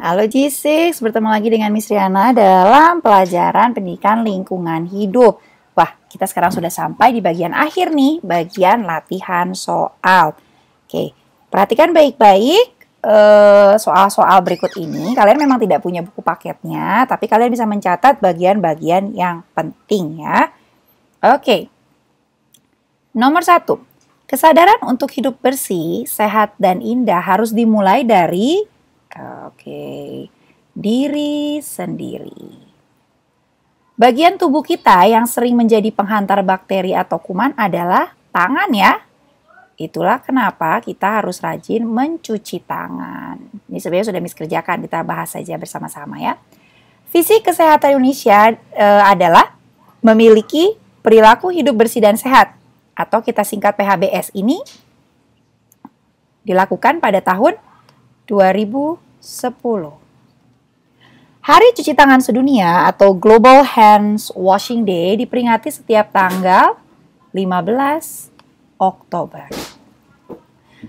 Halo G6, bertemu lagi dengan Miss Riana dalam pelajaran pendidikan lingkungan hidup. Wah, kita sekarang sudah sampai di bagian akhir nih, bagian latihan soal. Oke, perhatikan baik-baik eh, soal-soal berikut ini. Kalian memang tidak punya buku paketnya, tapi kalian bisa mencatat bagian-bagian yang penting ya. Oke, nomor satu. Kesadaran untuk hidup bersih, sehat, dan indah harus dimulai dari Oke, diri sendiri. Bagian tubuh kita yang sering menjadi penghantar bakteri atau kuman adalah tangan ya. Itulah kenapa kita harus rajin mencuci tangan. Ini sebenarnya sudah miskerjakan, kita bahas saja bersama-sama ya. Visi kesehatan Indonesia e, adalah memiliki perilaku hidup bersih dan sehat atau kita singkat PHBS ini dilakukan pada tahun 2010. Hari Cuci Tangan Sedunia atau Global Hands Washing Day diperingati setiap tanggal 15 Oktober.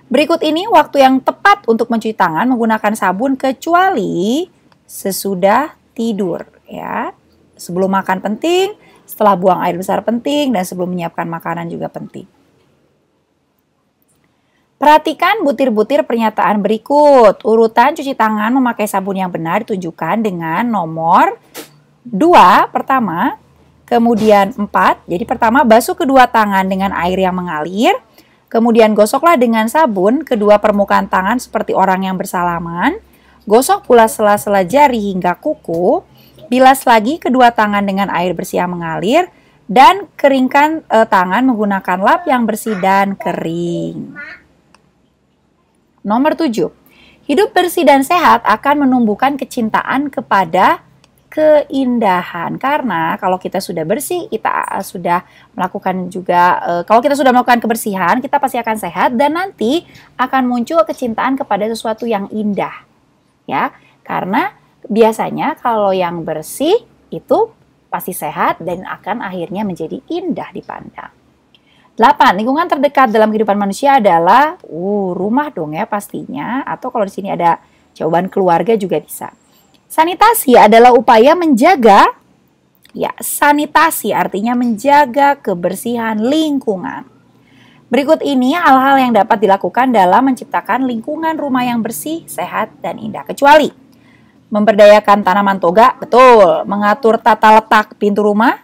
Berikut ini waktu yang tepat untuk mencuci tangan menggunakan sabun kecuali sesudah tidur ya. Sebelum makan penting, setelah buang air besar penting dan sebelum menyiapkan makanan juga penting. Perhatikan butir-butir pernyataan berikut. Urutan cuci tangan memakai sabun yang benar ditunjukkan dengan nomor 2 pertama, kemudian 4. Jadi pertama basuh kedua tangan dengan air yang mengalir, kemudian gosoklah dengan sabun kedua permukaan tangan seperti orang yang bersalaman, gosok pula sela-sela jari hingga kuku, bilas lagi kedua tangan dengan air bersih yang mengalir, dan keringkan eh, tangan menggunakan lap yang bersih dan kering. Nomor 7. Hidup bersih dan sehat akan menumbuhkan kecintaan kepada keindahan karena kalau kita sudah bersih kita eh, sudah melakukan juga eh, kalau kita sudah melakukan kebersihan kita pasti akan sehat dan nanti akan muncul kecintaan kepada sesuatu yang indah ya karena biasanya kalau yang bersih itu pasti sehat dan akan akhirnya menjadi indah dipandang 8. Lingkungan terdekat dalam kehidupan manusia adalah uh, rumah dong ya pastinya atau kalau di sini ada jawaban keluarga juga bisa. Sanitasi adalah upaya menjaga ya, sanitasi artinya menjaga kebersihan lingkungan. Berikut ini hal-hal yang dapat dilakukan dalam menciptakan lingkungan rumah yang bersih, sehat, dan indah. Kecuali memberdayakan tanaman toga, betul. Mengatur tata letak pintu rumah,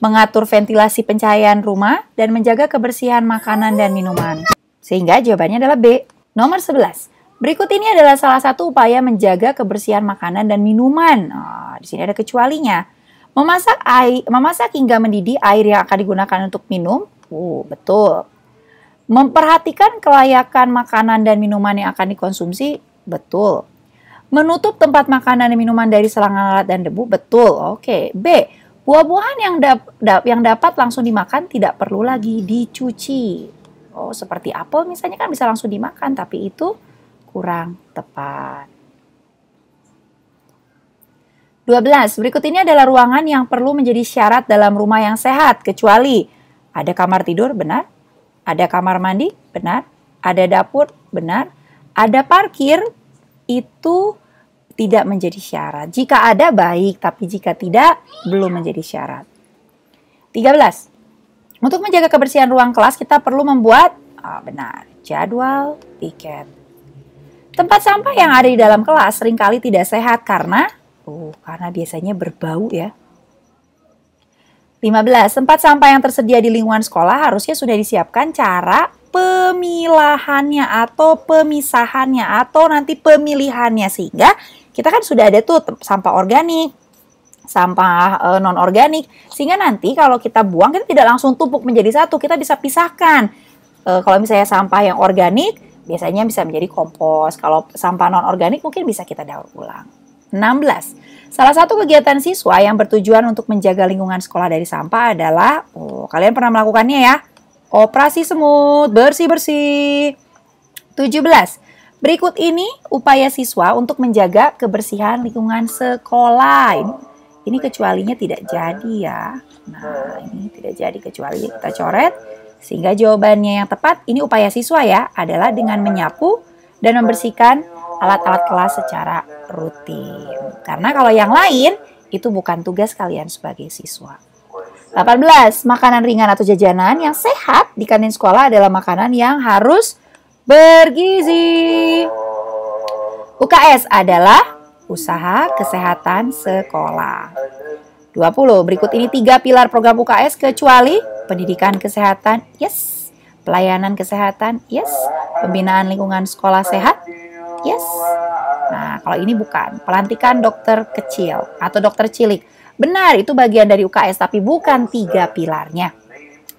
mengatur ventilasi pencahayaan rumah, dan menjaga kebersihan makanan dan minuman. Sehingga jawabannya adalah B. Nomor 11. Berikut ini adalah salah satu upaya menjaga kebersihan makanan dan minuman. Oh, di sini ada kecualinya. Memasak air, memasak hingga mendidih air yang akan digunakan untuk minum. Uh, betul. Memperhatikan kelayakan makanan dan minuman yang akan dikonsumsi. Betul. Menutup tempat makanan dan minuman dari selang alat dan debu. Betul. Oke. B Buah-buahan yang dap, dap, yang dapat langsung dimakan tidak perlu lagi dicuci. Oh, seperti apel misalnya kan bisa langsung dimakan, tapi itu kurang tepat. 12. Berikut ini adalah ruangan yang perlu menjadi syarat dalam rumah yang sehat, kecuali ada kamar tidur, benar? Ada kamar mandi, benar? Ada dapur, benar? Ada parkir, itu tidak menjadi syarat. Jika ada baik, tapi jika tidak belum menjadi syarat. 13. Untuk menjaga kebersihan ruang kelas kita perlu membuat oh benar jadwal tiket Tempat sampah yang ada di dalam kelas seringkali tidak sehat karena oh, karena biasanya berbau ya. 15. Tempat sampah yang tersedia di lingkungan sekolah harusnya sudah disiapkan cara pemilahannya atau pemisahannya atau nanti pemilihannya sehingga kita kan sudah ada tuh sampah organik, sampah e, eh, non organik sehingga nanti kalau kita buang kita tidak langsung tumpuk menjadi satu kita bisa pisahkan e, kalau misalnya sampah yang organik biasanya bisa menjadi kompos kalau sampah non organik mungkin bisa kita daur ulang 16 salah satu kegiatan siswa yang bertujuan untuk menjaga lingkungan sekolah dari sampah adalah oh kalian pernah melakukannya ya operasi semut bersih bersih 17 Berikut ini upaya siswa untuk menjaga kebersihan lingkungan sekolah. Ini, ini kecualinya tidak jadi ya. Nah, ini tidak jadi kecuali kita coret. Sehingga jawabannya yang tepat ini upaya siswa ya adalah dengan menyapu dan membersihkan alat-alat kelas secara rutin. Karena kalau yang lain itu bukan tugas kalian sebagai siswa. 18. Makanan ringan atau jajanan yang sehat di kantin sekolah adalah makanan yang harus bergizi. UKS adalah usaha kesehatan sekolah. 20. Berikut ini tiga pilar program UKS kecuali pendidikan kesehatan, yes. Pelayanan kesehatan, yes. Pembinaan lingkungan sekolah sehat, yes. Nah, kalau ini bukan. Pelantikan dokter kecil atau dokter cilik. Benar, itu bagian dari UKS, tapi bukan tiga pilarnya.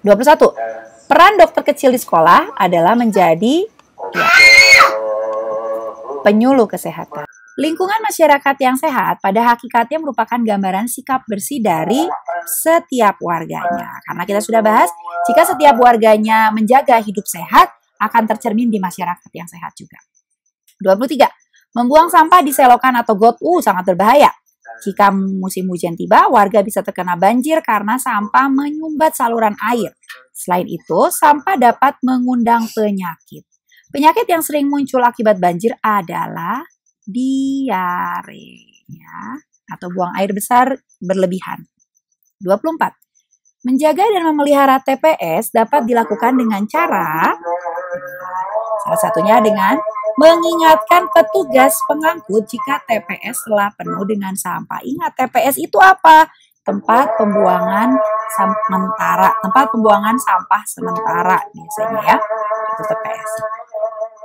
21. Peran dokter kecil di sekolah adalah menjadi ya, penyuluh kesehatan. Lingkungan masyarakat yang sehat pada hakikatnya merupakan gambaran sikap bersih dari setiap warganya. Karena kita sudah bahas, jika setiap warganya menjaga hidup sehat, akan tercermin di masyarakat yang sehat juga. 23. Membuang sampah di selokan atau got, uh, sangat berbahaya. Jika musim hujan tiba, warga bisa terkena banjir karena sampah menyumbat saluran air. Selain itu, sampah dapat mengundang penyakit. Penyakit yang sering muncul akibat banjir adalah diare ya, atau buang air besar berlebihan. 24. Menjaga dan memelihara TPS dapat dilakukan dengan cara salah satunya dengan mengingatkan petugas pengangkut jika TPS telah penuh dengan sampah. Ingat TPS itu apa? Tempat pembuangan sementara, tempat pembuangan sampah sementara biasanya ya. Itu TPS.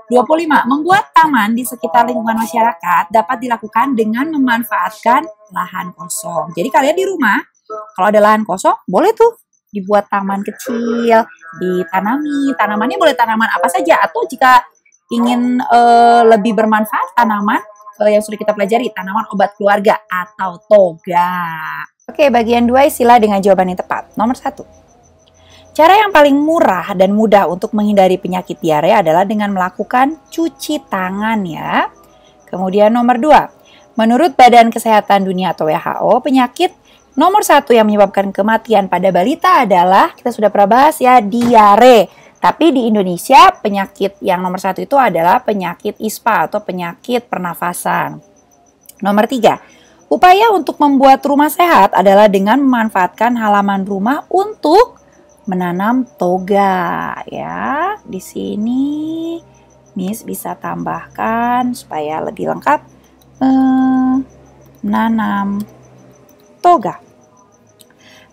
25. Membuat taman di sekitar lingkungan masyarakat dapat dilakukan dengan memanfaatkan lahan kosong. Jadi kalian di rumah, kalau ada lahan kosong, boleh tuh dibuat taman kecil, ditanami. Tanamannya boleh tanaman apa saja atau jika ingin uh, lebih bermanfaat tanaman uh, yang sudah kita pelajari, tanaman obat keluarga atau toga. Oke, bagian dua istilah dengan jawaban yang tepat. Nomor satu. Cara yang paling murah dan mudah untuk menghindari penyakit diare adalah dengan melakukan cuci tangan ya. Kemudian nomor dua, menurut Badan Kesehatan Dunia atau WHO, penyakit nomor satu yang menyebabkan kematian pada balita adalah, kita sudah pernah bahas ya, diare. Tapi di Indonesia penyakit yang nomor satu itu adalah penyakit ISPA atau penyakit pernafasan. Nomor tiga, upaya untuk membuat rumah sehat adalah dengan memanfaatkan halaman rumah untuk menanam toga ya. Di sini Miss bisa tambahkan supaya lebih lengkap eh, menanam toga.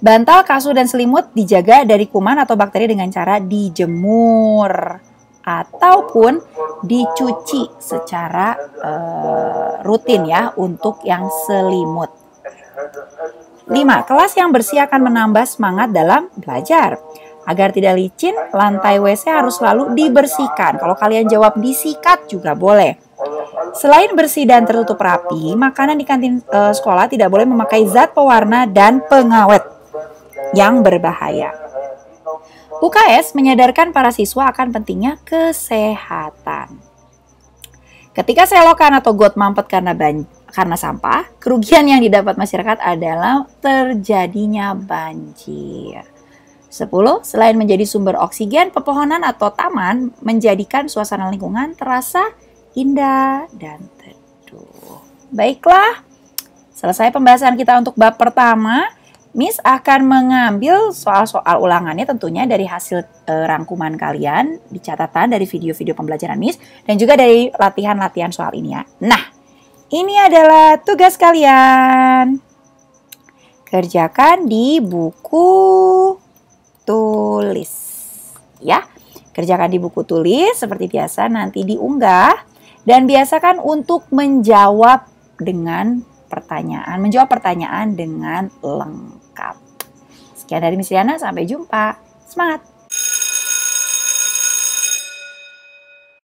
Bantal, kasur, dan selimut dijaga dari kuman atau bakteri dengan cara dijemur ataupun dicuci secara uh, rutin ya untuk yang selimut. 5. Kelas yang bersih akan menambah semangat dalam belajar. Agar tidak licin, lantai WC harus selalu dibersihkan. Kalau kalian jawab disikat juga boleh. Selain bersih dan tertutup rapi, makanan di kantin e, sekolah tidak boleh memakai zat pewarna dan pengawet yang berbahaya. UKS menyadarkan para siswa akan pentingnya kesehatan. Ketika selokan atau got mampet karena ban karena sampah, kerugian yang didapat masyarakat adalah terjadinya banjir. 10. Selain menjadi sumber oksigen, pepohonan atau taman menjadikan suasana lingkungan terasa indah dan teduh. Baiklah, selesai pembahasan kita untuk bab pertama. Miss akan mengambil soal-soal ulangannya tentunya dari hasil e, rangkuman kalian di catatan dari video-video pembelajaran Miss dan juga dari latihan-latihan soal ini ya. Nah, ini adalah tugas kalian. Kerjakan di buku tulis ya. Kerjakan di buku tulis seperti biasa nanti diunggah dan biasakan untuk menjawab dengan pertanyaan, menjawab pertanyaan dengan lengkap lengkap. Sekian dari Miss Diana, sampai jumpa. Semangat!